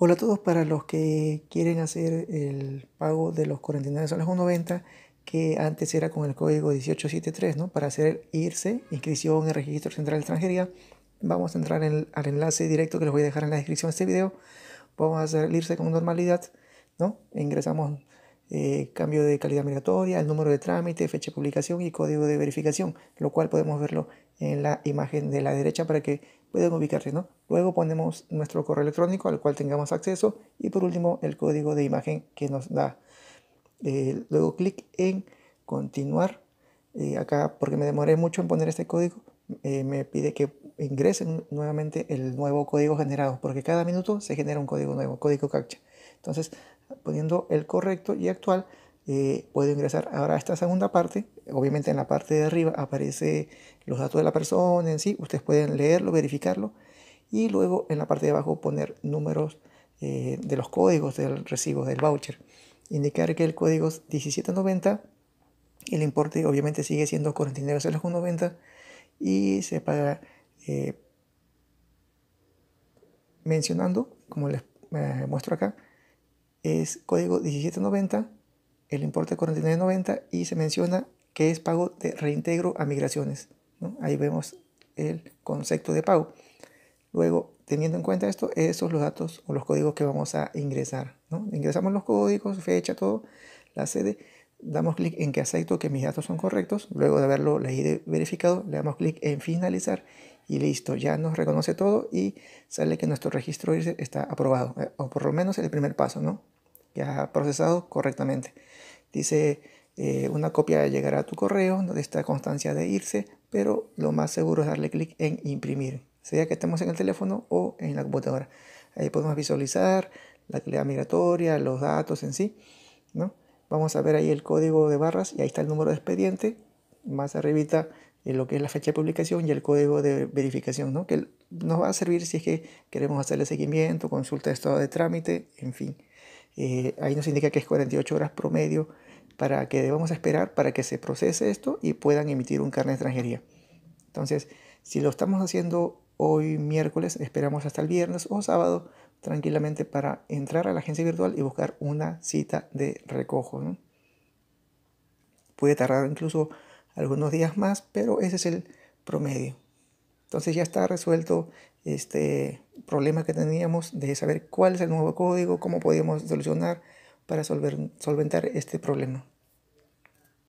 Hola a todos para los que quieren hacer el pago de los 49 soles 1.90 que antes era con el código 1873, ¿no? Para hacer irse, inscripción en el registro central de extranjería, vamos a entrar al enlace directo que les voy a dejar en la descripción de este video. Vamos a hacer el irse con normalidad, ¿no? Ingresamos eh, cambio de calidad migratoria, el número de trámite, fecha de publicación y código de verificación, lo cual podemos verlo en la imagen de la derecha para que puedan ubicarse. ¿no? Luego ponemos nuestro correo electrónico al cual tengamos acceso y por último el código de imagen que nos da. Eh, luego clic en continuar. Eh, acá, porque me demoré mucho en poner este código, me pide que ingresen nuevamente el nuevo código generado, porque cada minuto se genera un código nuevo, código captcha. Entonces poniendo el correcto y actual, eh, puedo ingresar ahora a esta segunda parte. Obviamente en la parte de arriba aparece los datos de la persona en sí, ustedes pueden leerlo, verificarlo y luego en la parte de abajo poner números eh, de los códigos del recibo, del voucher. Indicar que el código es 1790, el importe obviamente sigue siendo 49.0190 y se paga eh, mencionando, como les muestro acá, es código 1790, el importe 4990 y se menciona que es pago de reintegro a migraciones. Ahí vemos el concepto de pago. Luego, teniendo en cuenta esto, esos son los datos o los códigos que vamos a ingresar. Ingresamos los códigos, fecha, todo, la sede. Damos clic en que acepto que mis datos son correctos. Luego de haberlo leído y verificado, le damos clic en finalizar y listo, ya nos reconoce todo y sale que nuestro registro IRSE está aprobado, eh, o por lo menos el primer paso, ¿no? Ya procesado correctamente. Dice, eh, una copia llegará a tu correo de esta constancia de IRSE, pero lo más seguro es darle clic en imprimir, sea que estemos en el teléfono o en la computadora. Ahí podemos visualizar la clave migratoria, los datos en sí, ¿no? Vamos a ver ahí el código de barras y ahí está el número de expediente más arribita eh, lo que es la fecha de publicación y el código de verificación, ¿no? que nos va a servir si es que queremos hacerle seguimiento, consulta de estado de trámite, en fin. Eh, ahí nos indica que es 48 horas promedio para que debamos esperar para que se procese esto y puedan emitir un carnet de extranjería. Entonces, si lo estamos haciendo hoy miércoles, esperamos hasta el viernes o sábado tranquilamente para entrar a la agencia virtual y buscar una cita de recojo. Puede tardar incluso algunos días más, pero ese es el promedio. Entonces ya está resuelto este problema que teníamos de saber cuál es el nuevo código, cómo podíamos solucionar para solventar este problema.